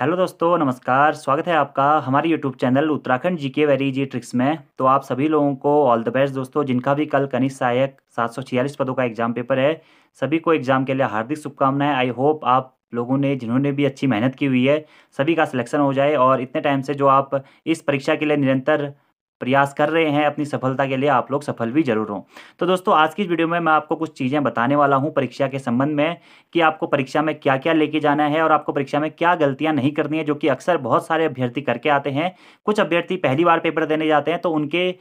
hello दोस्तों नमस्कार स्वागत है आपका हमारे YouTube channel Uttarakhand GK very G tricks में तो आप सभी लोगों को ऑल द बेस्ट दोस्तों जिनका भी कल कनिष्ठ सहायक सात पदों का एग्जाम पेपर है सभी को एग्जाम के लिए हार्दिक शुभकामनाएं आई होप आप लोगों ने जिन्होंने भी अच्छी मेहनत की हुई है सभी का सिलेक्शन हो जाए और इतने टाइम से जो आप इस परीक्षा के लिए निरंतर प्रयास कर रहे हैं अपनी सफलता के लिए आप लोग सफल भी जरूर हों तो दोस्तों आज की वीडियो में मैं आपको कुछ चीज़ें बताने वाला हूं परीक्षा के संबंध में कि आपको परीक्षा में क्या क्या लेके जाना है और आपको परीक्षा में क्या गलतियां नहीं करनी है जो कि अक्सर बहुत सारे अभ्यर्थी करके आते हैं कुछ अभ्यर्थी पहली बार पेपर देने जाते हैं तो उनके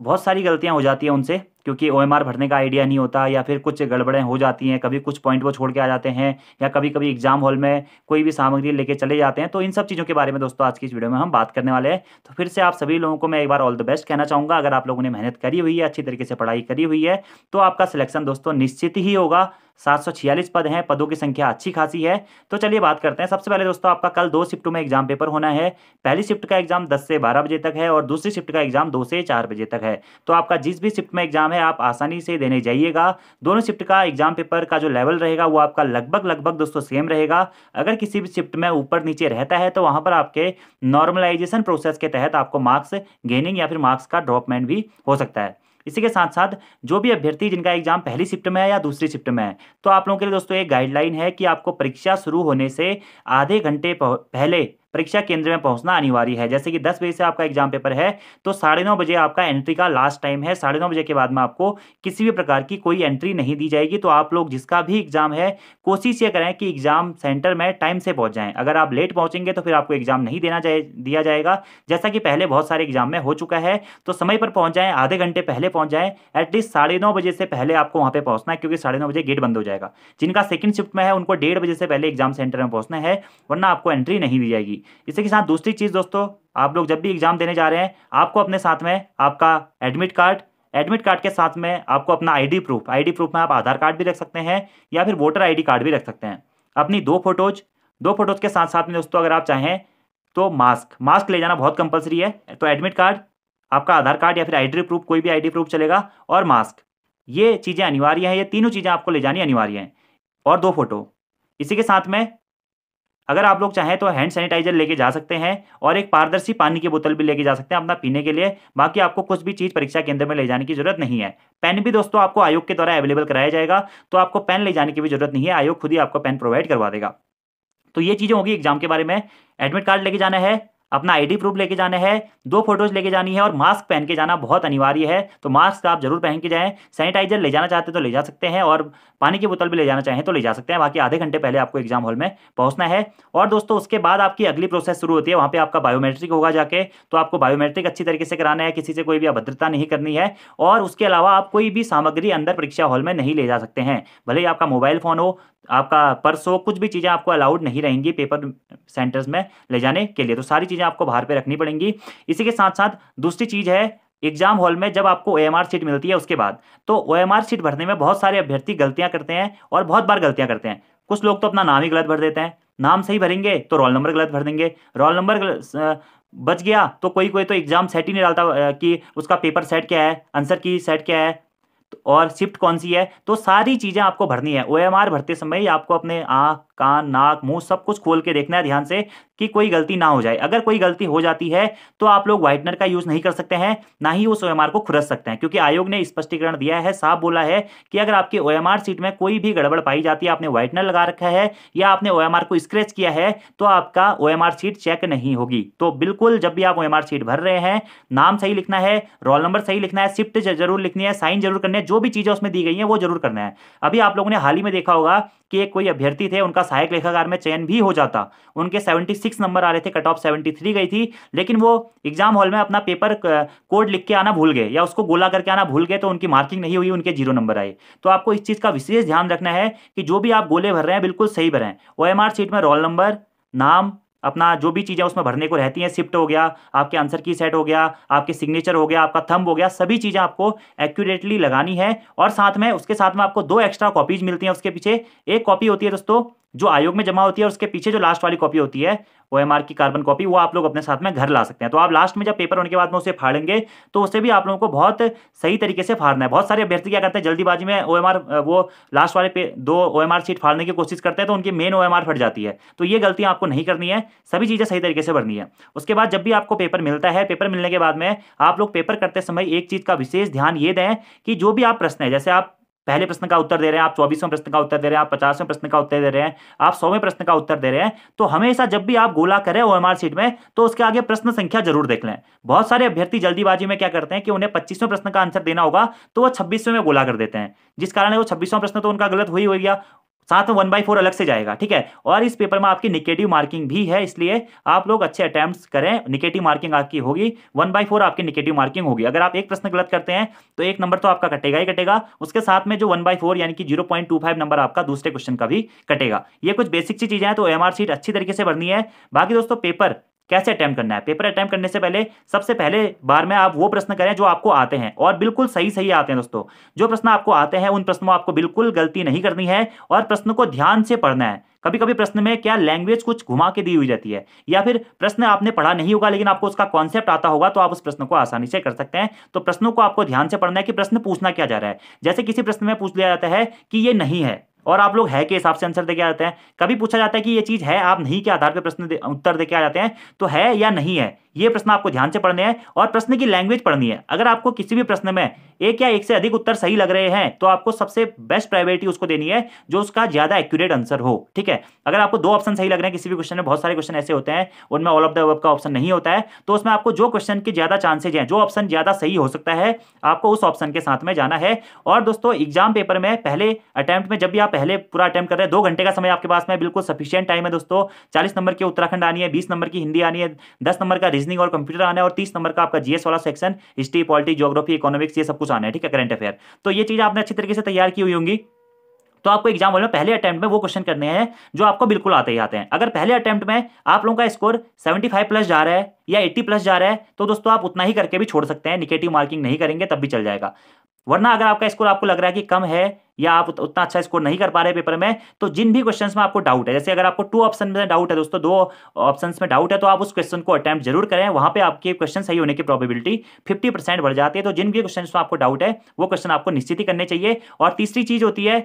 बहुत सारी गलतियाँ हो जाती हैं उनसे क्योंकि ओ भरने का आइडिया नहीं होता या फिर कुछ गड़बड़ें हो जाती हैं कभी कुछ पॉइंट वो छोड़ के आ जाते हैं या कभी कभी एग्जाम हॉल में कोई भी सामग्री लेके चले जाते हैं तो इन सब चीज़ों के बारे में दोस्तों आज की इस वीडियो में हम बात करने वाले हैं तो फिर से आप सभी लोगों को मैं एक बार ऑल द बेस्ट कहना चाहूँगा अगर आप लोगों ने मेहनत करी हुई है अच्छी तरीके से पढ़ाई करी हुई है तो आपका सिलेक्शन दोस्तों निश्चित ही होगा सात पद हैं पदों की संख्या अच्छी खासी है तो चलिए बात करते हैं सबसे पहले दोस्तों आपका कल दो शिफ्ट में एग्जाम पेपर होना है पहली शिफ्ट का एग्जाम दस से बारह बजे तक है और दूसरी शिफ्ट का एग्जाम दो से चार बजे तक है तो आपका जिस भी शिफ्ट में एग्जाम है आप आसानी से देने जाइएगा दोनों शिफ्ट का एग्जाम पेपर का जो लेवल रहेगा वो आपका लगभग लगभग दोस्तों सेम रहेगा अगर किसी भी शिफ्ट में ऊपर नीचे रहता है तो वहाँ पर आपके नॉर्मलाइजेशन प्रोसेस के तहत आपको मार्क्स गेनिंग या फिर मार्क्स का ड्रॉपमेंट भी हो सकता है इसी के साथ साथ जो भी अभ्यर्थी जिनका एग्जाम पहली शिफ्ट में है या दूसरी शिफ्ट में है तो आप लोगों के लिए दोस्तों एक गाइडलाइन है कि आपको परीक्षा शुरू होने से आधे घंटे पहले परीक्षा केंद्र में पहुंचना अनिवार्य है जैसे कि दस बजे से आपका एग्जाम पेपर है तो साढ़े नौ बजे आपका एंट्री का लास्ट टाइम है साढ़े नौ बजे के बाद में आपको किसी भी प्रकार की कोई एंट्री नहीं दी जाएगी तो आप लोग जिसका भी एग्जाम है कोशिश ये करें कि एग्जाम सेंटर में टाइम से पहुंच जाएं अगर आप लेट पहुंचेंगे तो फिर आपको एग्जाम नहीं देना जाए दिया जाएगा जैसा कि पहले बहुत सारे एग्जाम में हो चुका है तो समय पर पहुंच जाएँ आधे घंटे पहले पहुंच जाएँ एटलीस्ट साढ़े नौ बजे से पहले आपको वहां पर पहुंचना है क्योंकि साढ़े नौ बजे गेट बंद हो जाएगा जिनका सेकंड शिफ्ट में है उनको डेढ़ बजे से पहले एग्जाम सेंटर में पहुंचना है वरना आपको एंट्री नहीं दी जाएगी इसी के साथ दूसरी चीज़ दोस्तों आप लोग जब भी एग्ज़ाम देने जा रहे हैं आपको अपने साथ में आपका एडमिट कार्ड एडमिट कार्ड के साथ में आपको अपना आईडी प्रूफ आईडी प्रूफ में आप आधार कार्ड भी रख सकते हैं या फिर वोटर आईडी कार्ड भी रख सकते हैं अपनी दो फोटोज दो फोटोज के साथ साथ में दोस्तों अगर आप चाहें तो मास्क मास्क ले जाना बहुत कंपलसरी है तो एडमिट कार्ड आपका आधार कार्ड या फिर आईडी प्रूफ कोई भी आईडी प्रूफ चलेगा और मास्क ये चीज़ें अनिवार्य हैं ये तीनों चीज़ें आपको ले जानी अनिवार्य हैं और दो फोटो इसी के साथ में अगर आप लोग चाहें तो हैंड सैनिटाइजर लेके जा सकते हैं और एक पारदर्शी पानी की बोतल भी लेके जा सकते हैं अपना पीने के लिए बाकी आपको कुछ भी चीज़ परीक्षा केंद्र में ले जाने की जरूरत नहीं है पेन भी दोस्तों आपको आयोग के द्वारा अवेलेबल कराया जाएगा तो आपको पेन ले जाने की भी जरूरत नहीं है आयोग खुद ही आपको पेन प्रोवाइड करवा देगा तो ये चीज़ें होगी एग्जाम के बारे में एडमिट कार्ड लेके जाना है अपना आईडी प्रूफ लेके जाना है दो फोटोज लेके जानी है और मास्क पहन के जाना बहुत अनिवार्य है तो मास्क आप जरूर पहन के जाएं सैनिटाइजर ले जाना चाहते तो ले जा सकते हैं और पानी की बोतल भी ले जाना चाहें तो ले जा सकते हैं बाकी आधे घंटे पहले आपको एग्जाम हॉल में पहुंचना है और दोस्तों उसके बाद आपकी अगली प्रोसेस शुरू होती है वहाँ पर आपका बायोमेट्रिक होगा जाके तो आपको बायोमेट्रिक अच्छी तरीके से कराना है किसी से कोई भी अभद्रता नहीं करनी है और उसके अलावा आप कोई भी सामग्री अंदर परीक्षा हॉल में नहीं ले जा सकते हैं भले ही आपका मोबाइल फोन हो आपका पर्स हो कुछ भी चीज़ें आपको अलाउड नहीं रहेंगी पेपर सेंटर्स में ले जाने के लिए तो सारी चीज़ें आपको बाहर पे रखनी पड़ेंगी इसी के साथ साथ दूसरी चीज़ है एग्जाम हॉल में जब आपको ओ सीट मिलती है उसके बाद तो ओ सीट भरने में बहुत सारे अभ्यर्थी गलतियाँ करते हैं और बहुत बार गलतियाँ करते हैं कुछ लोग तो अपना नाम ही गलत भर देते हैं नाम सही भरेंगे तो रोल नंबर गलत भर देंगे रोल नंबर बच गया तो कोई कोई तो एग्जाम सेट ही नहीं डालता कि उसका पेपर सेट क्या है आंसर की सेट क्या है और शिफ्ट कौन सी है तो सारी चीज़ें आपको भरनी है ओ भरते समय आपको अपने आँख कान नाक मुंह सब कुछ खोल के देखना है ध्यान से कि कोई गलती ना हो जाए अगर कोई गलती हो जाती है तो आप लोग व्हाइटनर का यूज नहीं कर सकते हैं ना ही उस ओ को खुरस सकते हैं क्योंकि आयोग ने स्पष्टीकरण दिया है साफ बोला है कि अगर आपकी ओ सीट में कोई भी गड़बड़ पाई जाती है आपने व्हाइटनर लगा रखा है या आपने ओ को स्क्रेच किया है तो आपका ओ सीट चेक नहीं होगी तो बिल्कुल जब भी आप ओ सीट भर रहे हैं नाम सही लिखना है रोल नंबर सही लिखना है शिफ्ट जरूर लिखनी है साइन जरूर करनी है जो भी चीजें उसमें दी गई है वो जरूर करना है अभी आप लोगों ने हाल ही में देखा होगा कि एक कोई अभ्यर्थी थे उनका सहायक लेखाकार में चयन भी हो जाता उनके सेवेंटी सिक्स नंबर आ रहे थे कट ऑफ सेवेंटी थ्री गई थी लेकिन वो एग्जाम हॉल में अपना पेपर कोड लिख के आना भूल गए या उसको गोला करके आना भूल गए तो उनकी मार्किंग नहीं हुई उनके जीरो नंबर आए तो आपको इस चीज़ का विशेष ध्यान रखना है कि जो भी आप गोले भर रहे हैं बिल्कुल सही भरें ओ शीट में रोल नंबर नाम अपना जो भी चीज़ें उसमें भरने को रहती हैं शिफ्ट हो गया आपके आंसर की सेट हो गया आपके सिग्नेचर हो गया आपका थंब हो गया सभी चीज़ें आपको एक्यूरेटली लगानी है और साथ में उसके साथ में आपको दो एक्स्ट्रा कॉपीज मिलती हैं उसके पीछे एक कॉपी होती है दोस्तों जो आयोग में जमा होती है उसके पीछे जो लास्ट वाली कॉपी होती है ओ की कार्बन कॉपी वो आप लोग अपने साथ में घर ला सकते हैं तो आप लास्ट में जब पेपर होने के बाद में उसे फाड़ेंगे तो उसे भी आप लोगों को बहुत सही तरीके से फाड़ना है बहुत सारे अभ्यर्थी क्या करते हैं जल्दीबाजी में ओ वो लास्ट वाले पे दो ओ सीट फाड़ने की कोशिश करते हैं तो उनकी मेन ओ फट जाती है तो ये गलतियाँ आपको नहीं करनी है सभी चीज़ें सही तरीके से भरनी है उसके बाद जब भी आपको पेपर मिलता है पेपर मिलने के बाद में आप लोग पेपर करते समय एक चीज़ का विशेष ध्यान ये दें कि जो भी आप प्रश्न है जैसे आप पहले प्रश्न का उत्तर दे रहे हैं आप चौबीसवें प्रश्न का उत्तर दे रहे हैं आप पचासवें प्रश्न का उत्तर दे रहे हैं आप सौवें प्रश्न का उत्तर दे रहे हैं तो हमेशा जब भी आप गोला करें ओ सीट में तो उसके आगे प्रश्न संख्या जरूर देख लें बहुत सारे अभ्यर्थी जल्दीबाजी में क्या करते हैं कि उन्हें पच्चीसवें प्रश्न का आंसर देना होगा तो वो छब्बीसवें में गोला कर देते हैं जिस कारण वो छब्बीसवां प्रश्न तो उनका गलत हो ही हो गया साथ में वन बाई फोर अलग से जाएगा ठीक है और इस पेपर में आपकी निगेटिव मार्किंग भी है इसलिए आप लोग अच्छे अटैम्प्ट करें निगेटिव मार्किंग आपकी होगी वन बाई फोर आपकी निगेटिव मार्किंग होगी अगर आप एक प्रश्न गलत करते हैं तो एक नंबर तो आपका कटेगा ही कटेगा उसके साथ में जो वन बाई फोर यानी कि zero point two five number आपका दूसरे क्वेश्चन का भी कटेगा ये कुछ बेसिक सी चीज़ें हैं तो एम आर सीट अच्छी तरीके से भरनी है बाकी दोस्तों पेपर कैसे अटैम्प्ट करना है पेपर अटैम्प्ट करने से पहले सबसे पहले बार में आप वो प्रश्न करें जो आपको आते हैं और बिल्कुल सही सही आते हैं दोस्तों जो प्रश्न आपको आते हैं उन प्रश्नों आपको बिल्कुल गलती नहीं करनी है और प्रश्न को ध्यान से पढ़ना है कभी कभी प्रश्न में क्या लैंग्वेज कुछ घुमा के दी हुई जाती है या फिर प्रश्न आपने पढ़ा नहीं होगा लेकिन आपको उसका कॉन्सेप्ट आता होगा तो आप उस प्रश्न को आसानी से कर सकते हैं तो प्रश्नों को आपको ध्यान से पढ़ना है कि प्रश्न पूछना क्या जा रहा है जैसे किसी प्रश्न में पूछ लिया जाता है कि ये नहीं है और आप लोग है के हिसाब से आंसर देके आते हैं कभी पूछा जाता है कि ये चीज़ है आप नहीं के आधार पर प्रश्न उत्तर देके आ जाते हैं तो है या नहीं है ये प्रश्न आपको ध्यान से पढ़ने हैं और प्रश्न की लैंग्वेज पढ़नी है अगर आपको किसी भी प्रश्न में एक या एक से अधिक उत्तर सही लग रहे हैं तो आपको सबसे बेस्ट प्रायोरिटी उसको देनी है जो उसका ज्यादा एक्यूरेट आंसर हो ठीक है अगर आपको दो ऑप्शन सही लग रहे हैं किसी भी क्वेश्चन में बहुत सारे क्वेश्चन ऐसे होते हैं उनमें ऑल ऑफ द वर्ब का ऑप्शन नहीं होता है तो उसमें आपको जो क्वेश्चन के ज्यादा चांसेज हैं जो ऑप्शन ज्यादा सही हो सकता है आपको उस ऑप्शन के साथ में जाना है और दोस्तों एग्जाम पेपर में पहले अटैम्प्ट में जब भी आप पहले पूरा अटैम्प्ट कर रहे हैं दो घंटे का समय आपके पास में बिल्कुल सफिशियंट टाइम है दोस्तों चालीस नंबर की उत्तराखंड आनी है बीस नंबर की हिंदी आनी है दस नंबर का रीजनिंग और कंप्यूटर आना है और तीस नंबर का आपका जीएस वाला section history polity geography economics ये सब कुछ आना है ठीक है करंट अफेयर तो ये चीज़ आपने अच्छी तरीके से तैयार की हुई होंगी तो आपको एग्जाम वाले में पहले अटैम्प्ट में वो क्वेश्चन करने हैं जो आपको बिल्कुल आते ही आते हैं अगर पहले अटैम्प्ट में आप लोगों का स्कोर 75 प्लस जा रहा है या 80 प्लस जा रहा है तो दोस्तों आप उतना ही करके भी छोड़ सकते हैं निगेटिव मार्किंग नहीं करेंगे तब भी चल जाएगा वरना अगर आपका स्कोर आपको लग रहा है कि कम है या आप उतना अच्छा स्कोर नहीं कर पा रहे पेपर में तो जिन भी क्वेश्चंस में आपको डाउट है जैसे अगर आपको टू ऑप्शन में डाउट है दोस्तों दो ऑप्शन में डाउट है तो आप उस क्वेश्चन को अटैम्प्ट जरूर करें वहां पे आपके क्वेश्चन सही होने की प्रॉबिलिटी फिफ्टी परसेंट बढ़ जाती है तो जिन भी क्वेश्चन में आपको डाउट है वो क्वेश्चन आपको निश्चित ही करने चाहिए और तीसरी चीज होती है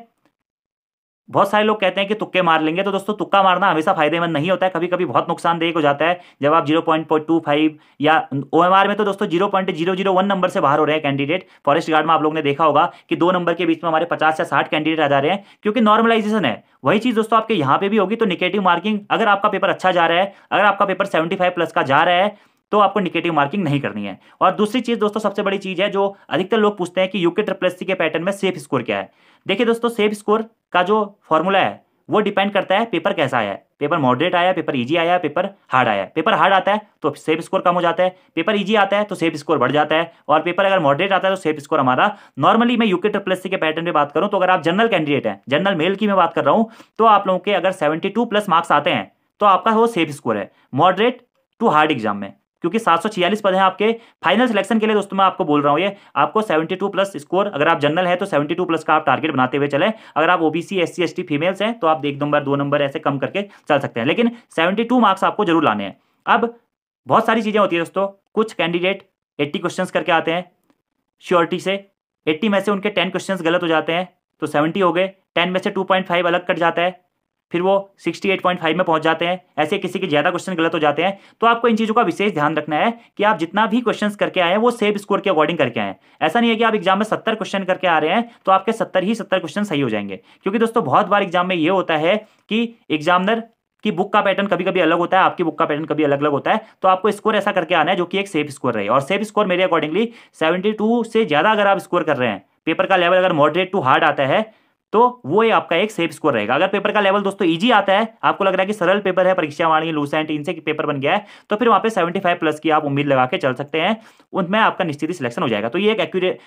बहुत सारे लोग कहते हैं कि तुक्के मार लेंगे तो दोस्तों तुक्का मारना हमेशा फायदेमंद नहीं होता है कभी कभी बहुत नुकसानदेह हो जाता है जब आप जीरो पॉइंट टू फाइव या ओ में तो दोस्तों zero point zero zero one number से बाहर हो रहे हैं कैंडिडेट फॉरेस्ट गार्ड में आप लोग ने देखा होगा कि दो नंबर के बीच में हमारे पचास या साठ कैंडिडेट आ जा रहे हैं क्योंकि नॉर्मलाइजेशन है वही चीज दोस्तों आपके यहाँ पे भी होगी तो निगेटिव मार्किंग अगर आपका पेपर अच्छा जा रहा है अगर आपका पेपर सेवेंटी प्लस का जा रहा है तो आपको निगेटिव मार्किंग नहीं करनी है और दूसरी चीज़ दोस्तों सबसे बड़ी चीज़ है जो अधिकतर लोग पूछते हैं कि यूके ट्रिपल के पैटर्न में सेफ स्कोर क्या है देखिए दोस्तों सेफ स्कोर का जो फॉर्मूला है वो डिपेंड करता है पेपर कैसा आया है पेपर मॉडरेट आया पेपर इजी आया पेपर हार्ड आया पेपर हार्ड आता है तो सेफ स्कोर कम हो जाता है पेपर इजी आता है तो सेफ स्कोर बढ़ जाता है और पेपर अगर मॉडरेट आता है तो सेफ स्कोर हमारा नॉर्मली मैं यूके ट्रिपल के पैटर्न में बात करूँ तो अगर आप जनरल कैंडिडेट हैं जनरल मेल की मैं बात कर रहा हूँ तो आप लोगों के अगर सेवेंटी प्लस मार्क्स आते हैं तो आपका वो सेफ स्कोर है मॉडरेट टू हार्ड एग्जाम में क्योंकि 746 पद हैं आपके फाइनल सिलेक्शन के लिए दोस्तों मैं आपको बोल रहा हूँ ये आपको 72 प्लस स्कोर अगर आप जनरल है तो 72 प्लस का आप टारगेट बनाते हुए चले अगर आप ओबीसी एस सी फीमेल्स हैं तो आप एक नंबर दो नंबर ऐसे कम करके चल सकते हैं लेकिन सेवेंटी मार्क्स आपको जरूर लाने हैं अब बहुत सारी चीज़ें होती है दोस्तों कुछ कैंडिडेट एट्टी क्वेश्चन करके आते हैं श्योरिटी से एट्टी में से उनके टेन क्वेश्चन गलत हो जाते हैं तो सेवेंटी हो गए टेन में से टू पॉइंट फाइव अलग कट जाता है फिर वो 68.5 में पहुंच जाते हैं ऐसे किसी के ज़्यादा क्वेश्चन गलत हो जाते हैं तो आपको इन चीज़ों का विशेष ध्यान रखना है कि आप जितना भी क्वेश्चंस करके आए हैं वो सेफ स्कोर के अकॉर्डिंग करके आए ऐसा नहीं है कि आप एग्जाम में सत्तर क्वेश्चन करके आ रहे हैं तो आपके सत्तर ही सत्तर क्वेश्चन सही हो जाएंगे क्योंकि दोस्तों बहुत बार एग्जाम में ये होता है कि एग्जामिनर की बुक का पैटर्न कभी कभी अलग होता है आपकी बुक का पैटर्न कभी अलग अलग होता है तो आपको स्कोर ऐसा करके आना है जो कि एक सेफ स्कोर रहे और सेफ स्कोर मेरे अकॉर्डिंगली सेवेंटी से ज़्यादा अगर आप स्कोर कर रहे हैं पेपर का लेवल अगर मॉडरेट टू हार्ड आता है तो वो ये आपका एक सेफ स्कोर रहेगा अगर पेपर का लेवल दोस्तों इजी आता है आपको लग रहा है कि सरल पेपर है परीक्षा वाणी लूसेंट इनसे पेपर बन गया है तो फिर वहाँ पे 75 प्लस की आप उम्मीद लगा के चल सकते हैं उनमें आपका निश्चित ही सिलेक्शन हो जाएगा तो ये एक एक्यूरेट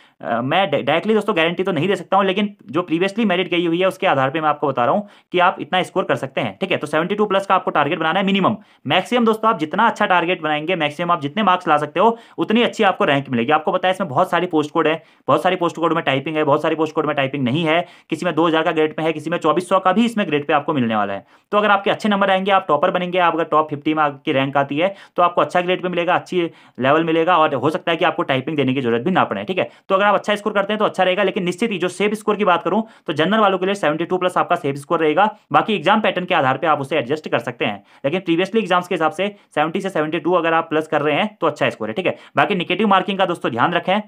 मैं डायरेक्टली दोस्तों गारंटी तो नहीं दे सकता हूँ लेकिन जो प्रीवियसली मेरिट गई हुई है उसके आधार पर मैं आपको बता रहा हूँ कि आप इतना स्कोर कर सकते हैं ठीक है तो सेवेंटी प्लस का आपको टारगेट बनाना है मिनिमम मैक्सिमम दोस्तों आप जितना अच्छा टारगेट बनाएंगे मैक्सिमम आप जितने मार्क्स ला सकते हो उतनी अच्छी आपको रैंक मिलेगी आपको पता है इसमें बहुत सारी पोस्ट कोड है बहुत सारी पोस्ट कोड में टाइपिंग है बहुत सारी पोस्ट कोड में टाइपिंग नहीं है किसी में में दो का ग्रेड पे है किसी में चौबीस का भी इसमें ग्रेड पे आपको मिलने वाला है तो अगर आपके अच्छे नंबर आएंगे आप टॉपर बनेंगे आप अगर टॉप फिफ्टी में आपकी रैंक आती है तो आपको अच्छा ग्रेड पे मिलेगा अच्छी लेवल मिलेगा और हो सकता है कि आपको टाइपिंग देने की जरूरत भी ना पड़े ठीक है तो अगर आप अच्छा स्कोर करते हैं तो अच्छा रहेगा लेकिन निश्चित ही जो सेफ स्कोर की बात करूं तो जनरल वालों के लिए सेवेंटी प्लस आपका सेफ स्कोर रहेगा बाकी एग्जाम पैटर्न के आधार पर आप उसे एडजस्ट कर सकते हैं लेकिन प्रीवियसली एग्जाम्स के हिसाब से सेवेंटी से सेवेंटी अगर आप प्लस कर रहे हैं तो अच्छा स्कोर है ठीक है बाकी निगेटिव मार्किंग का दोस्तों ध्यान रखें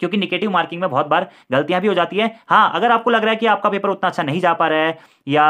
क्योंकि निगेटिव मार्किंग में बहुत बार गलतियां भी हो जाती है हाँ अगर आपको लग रहा है कि आपका पेपर उतना अच्छा नहीं जा पा रहा है या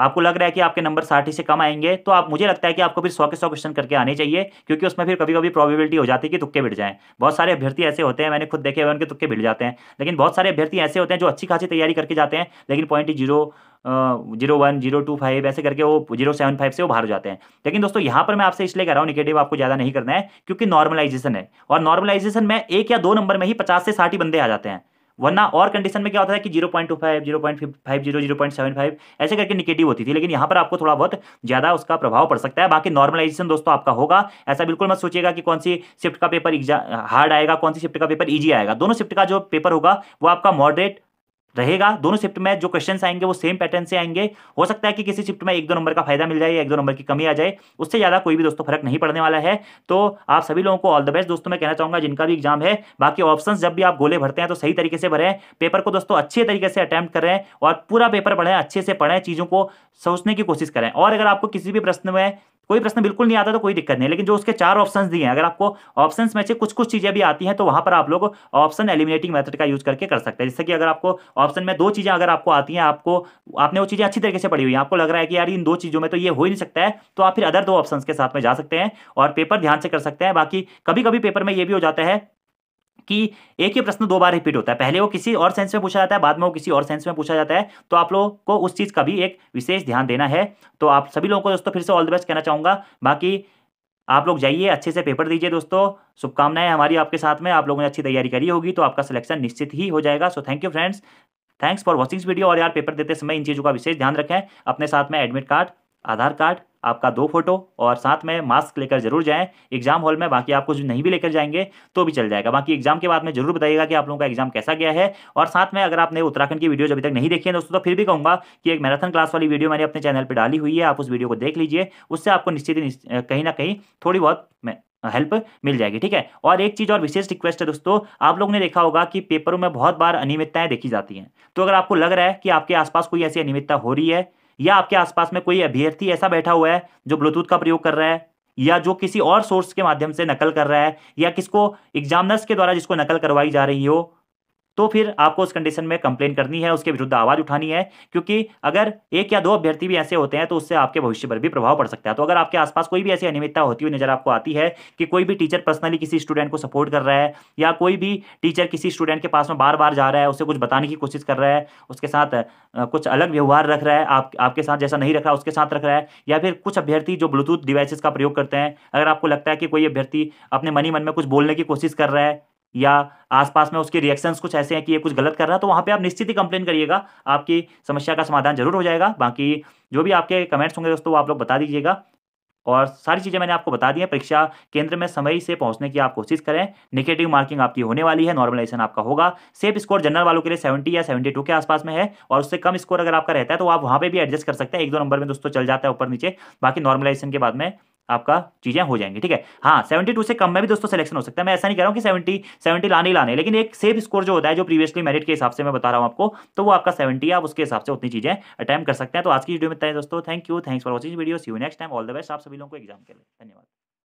आपको लग रहा है कि आपके नंबर साठ से कम आएंगे तो आप मुझे लगता है कि आपको फिर सौ के सौ क्वेश्चन करके आने चाहिए क्योंकि उसमें फिर कभी कभी प्रॉबिलिटी हो जाती है कि तुक्के भिड़ जाएं बहुत सारे अभ्यर्थी ऐसे होते हैं मैंने खुद देखे हुए उनके तुक्के भिड़ जाते हैं लेकिन बहुत सारे अभ्यर्थी ऐसे होते हैं जो अच्छी खासी तैयारी करके जाते हैं लेकिन point zero zero one zero two five ऐसे करके वो जीरो सेवन फाइव से वो बाहर हो जाते हैं लेकिन दोस्तों यहाँ पर मैं आपसे इसलिए कह रहा हूँ निगेटिव आपको ज़्यादा नहीं करना है क्योंकि नॉर्मलाइजेशन है और नॉर्मलाइजेशन में एक या दो नंबर में ही पचास से साठ ही बंदे आ जाते हैं वरना और कंडीशन में क्या होता है कि zero point two five zero point five zero zero point seven five ऐसे करके निगेटिव होती थी लेकिन यहाँ पर आपको थोड़ा बहुत ज़्यादा उसका प्रभाव पड़ सकता है बाकी नॉर्मलाइजेशन दोस्तों आपका होगा ऐसा बिल्कुल मत सोचिएगा कि कौन सी शिफ्ट का पेपर हार्ड आएगा कौन सी शिफ्ट का पेपर ईजी आएगा दोनों शिफ्ट का जो पेपर होगा वो आपका मॉडरेट रहेगा दोनों शिफ्ट में जो क्वेश्चन आएंगे वो सेम पैटर्न से आएंगे हो सकता है कि किसी शिफ्ट में एक दो नंबर का फायदा मिल जाए या एक दो नंबर की कमी आ जाए उससे ज़्यादा कोई भी दोस्तों फर्क नहीं पड़ने वाला है तो आप सभी लोगों को ऑल द बेस्ट दोस्तों मैं कहना चाहूंगा जिनका भी एग्जाम है बाकी ऑप्शन जब भी आप गोले भरते हैं तो सही तरीके से भरें पेपर को दोस्तों अच्छे तरीके से अटैम्प्ट करें और पूरा पेपर पढ़ें अच्छे से पढ़ें चीज़ों को सोचने की कोशिश करें और अगर आपको किसी भी प्रश्न में कोई प्रश्न बिल्कुल नहीं आता तो कोई दिक्कत नहीं लेकिन जो उसके चार ऑप्शन दिए हैं अगर आपको ऑप्शन में से कुछ कुछ चीज़ें भी आती हैं तो वहाँ पर आप लोग ऑप्शन एलिमिनेटिंग मेथड का यूज करके कर सकते हैं जैसे कि अगर आपको ऑप्शन में दो चीज़ें अगर आपको आती हैं आपको आपने वो चीज़ें अच्छी तरीके से पढ़ी हुई आपको लग रहा है कि यार इन दो चीज़ों में तो ये हो ही नहीं सकता है तो आप फिर अदर दो ऑप्शन के साथ में जा सकते हैं और पेपर ध्यान से कर सकते हैं बाकी कभी कभी पेपर में ये भी हो जाता है कि एक ही प्रश्न दो बार रिपीट होता है पहले वो किसी और सेंस में पूछा जाता है बाद में वो किसी और सेंस में पूछा जाता है तो आप लोगों को उस चीज़ का भी एक विशेष ध्यान देना है तो आप सभी लोगों को दोस्तों फिर से ऑल द बेस्ट कहना चाहूँगा बाकी आप लोग जाइए अच्छे से पेपर दीजिए दोस्तों शुभकामनाएं हमारी आपके साथ में आप लोगों ने अच्छी तैयारी करी होगी तो आपका सिलेक्शन निश्चित ही हो जाएगा so thank you friends thanks for watching video और यार पेपर देते समय इन चीज़ों का विशेष ध्यान रखें अपने साथ में एडमिट कार्ड आधार कार्ड आपका दो फोटो और साथ में मास्क लेकर जरूर जाएं एग्जाम हॉल में बाकी आप कुछ नहीं भी लेकर जाएंगे तो भी चल जाएगा बाकी एग्जाम के बाद में जरूर बताइएगा कि आप लोगों का एग्जाम कैसा गया है और साथ में अगर आपने उत्तराखंड की वीडियोज अभी तक नहीं देखी है दोस्तों तो फिर भी कहूँगा कि एक मैराथन क्लास वाली वीडियो मैंने अपने चैनल पर डाली हुई है आप उस वीडियो को देख लीजिए उससे आपको निश्चित कहीं ना कहीं थोड़ी बहुत हेल्प मिल जाएगी ठीक है और एक चीज़ और विशेष रिक्वेस्ट है दोस्तों आप लोगों ने देखा होगा कि पेपरों में बहुत बार अनियमितताएं देखी जाती हैं तो अगर आपको लग रहा है कि आपके आसपास कोई ऐसी अनियमितता हो रही है या आपके आसपास में कोई अभ्यर्थी ऐसा बैठा हुआ है जो ब्लूटूथ का प्रयोग कर रहा है या जो किसी और सोर्स के माध्यम से नकल कर रहा है या किसको एग्जामनर्स के द्वारा जिसको नकल करवाई जा रही हो तो फिर आपको उस कंडीशन में कंप्लेन करनी है उसके विरुद्ध आवाज़ उठानी है क्योंकि अगर एक या दो अभ्यर्थी भी ऐसे होते हैं तो उससे आपके भविष्य पर भी प्रभाव पड़ सकता है तो अगर आपके आसपास कोई भी ऐसी अनियमितता होती हुई नजर आपको आती है कि कोई भी टीचर पर्सनली किसी स्टूडेंट को सपोर्ट कर रहा है या कोई भी टीचर किसी स्टूडेंट के पास में बार बार जा रहा है उसे कुछ बताने की कोशिश कर रहा है उसके साथ कुछ अलग व्यवहार रख रहा है आप आपके साथ जैसा नहीं रख रहा उसके साथ रख रहा है या फिर कुछ अभ्यर्थी जो ब्लूटूथ डिवाइसेस का प्रयोग करते हैं अगर आपको लगता है कि कोई अभ्यर्थी अपने मनी मन में कुछ बोलने की कोशिश कर रहा है या आसपास में उसके रिएक्शंस कुछ ऐसे हैं कि ये कुछ गलत कर रहा है तो वहाँ पे आप निश्चित ही कंप्लेन करिएगा आपकी समस्या का समाधान जरूर हो जाएगा बाकी जो भी आपके कमेंट्स होंगे दोस्तों वो आप लोग बता दीजिएगा और सारी चीज़ें मैंने आपको बता दी हैं परीक्षा केंद्र में समय से पहुंचने की आप कोशिश करें निगेटिव मार्किंग आपकी होने वाली है नॉर्मलाइजेशन आपका होगा सेफ स्कोर जनरल वालों के लिए सेवेंटी या सेवेंटी के आसपास में है और उससे कम स्कोर अगर आपका रहता है तो आप वहाँ पर भी एडजस्ट कर सकते हैं एक दो नंबर में दोस्तों चल जाता है ऊपर नीचे बाकी नॉर्मलाइजेशन के बाद में आपका चीज़ें हो जाएंगी ठीक है हाँ सेवेंटी टू से कम में भी दोस्तों सिलेक्शन हो सकता है मैं ऐसा नहीं कह रहा हूँ कि सेवेंटी सेवेंटी लाने लाने लेकिन एक सेफ स्कोर जो होता है जो प्रीवियसली मेरिट के हिसाब से मैं बता रहा हूँ आपको तो वो आपका सेवेंटी आप उसके हिसाब से उतनी चीज़ें अटैम्प कर सकते हैं तो आज की वीडियो में दोस्तों thank you thanks for watching video see you next time all the best आप सभी लोगों को एग्जाम के लिए धन्यवाद